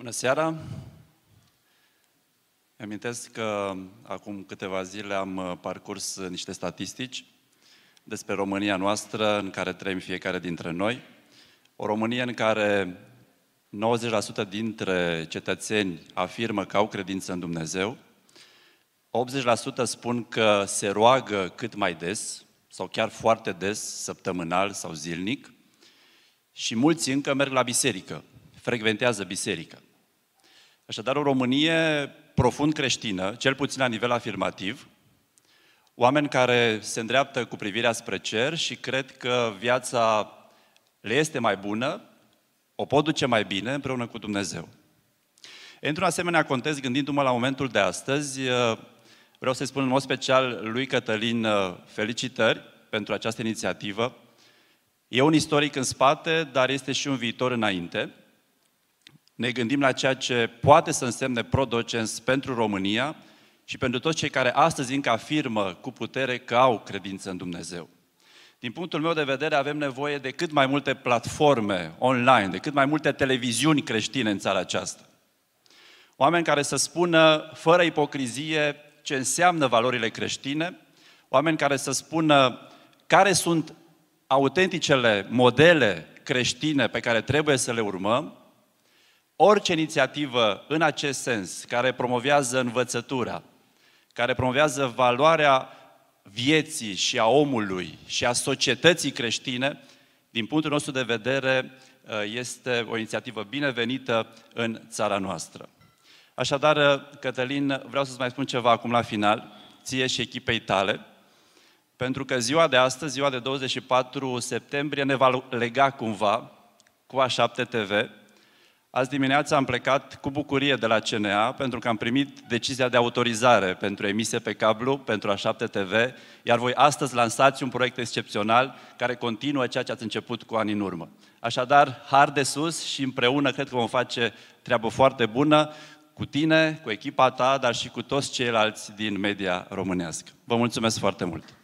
Bună seara! Amintesc că acum câteva zile am uh, parcurs uh, niște statistici despre România noastră în care trăim fiecare dintre noi. O Românie în care 90% dintre cetățeni afirmă că au credință în Dumnezeu, 80% spun că se roagă cât mai des sau chiar foarte des, săptămânal sau zilnic, și mulți încă merg la biserică, frecventează biserică. Așadar, o Românie profund creștină, cel puțin la nivel afirmativ, oameni care se îndreaptă cu privirea spre cer și cred că viața le este mai bună, o pot duce mai bine împreună cu Dumnezeu. Într-un asemenea context, gândindu-mă la momentul de astăzi, uh, vreau să-i spun în mod special lui Cătălin uh, felicitări pentru această inițiativă. E un istoric în spate, dar este și un viitor înainte ne gândim la ceea ce poate să însemne prodocens pentru România și pentru toți cei care astăzi încă afirmă cu putere că au credință în Dumnezeu. Din punctul meu de vedere, avem nevoie de cât mai multe platforme online, de cât mai multe televiziuni creștine în țara aceasta. Oameni care să spună, fără ipocrizie, ce înseamnă valorile creștine, oameni care să spună care sunt autenticele modele creștine pe care trebuie să le urmăm orice inițiativă în acest sens, care promovează învățătura, care promovează valoarea vieții și a omului și a societății creștine, din punctul nostru de vedere, ă, este o inițiativă binevenită în țara noastră. Așadar, ă, Cătălin, vreau să-ți mai spun ceva acum la final, ție și echipei tale, pentru că ziua de astăzi, ziua de 24 septembrie, ne va lega cumva cu A7 TV, Azi dimineața am plecat cu bucurie de la CNA pentru că am primit decizia de autorizare pentru emisie pe cablu, pentru A7 TV, iar voi astăzi lansați un proiect excepțional care continuă ceea ce ați început cu ani în urmă. Așadar, har de sus și împreună cred că vom face treabă foarte bună cu tine, cu echipa ta, dar și cu toți ceilalți din media românească. Vă mulțumesc foarte mult!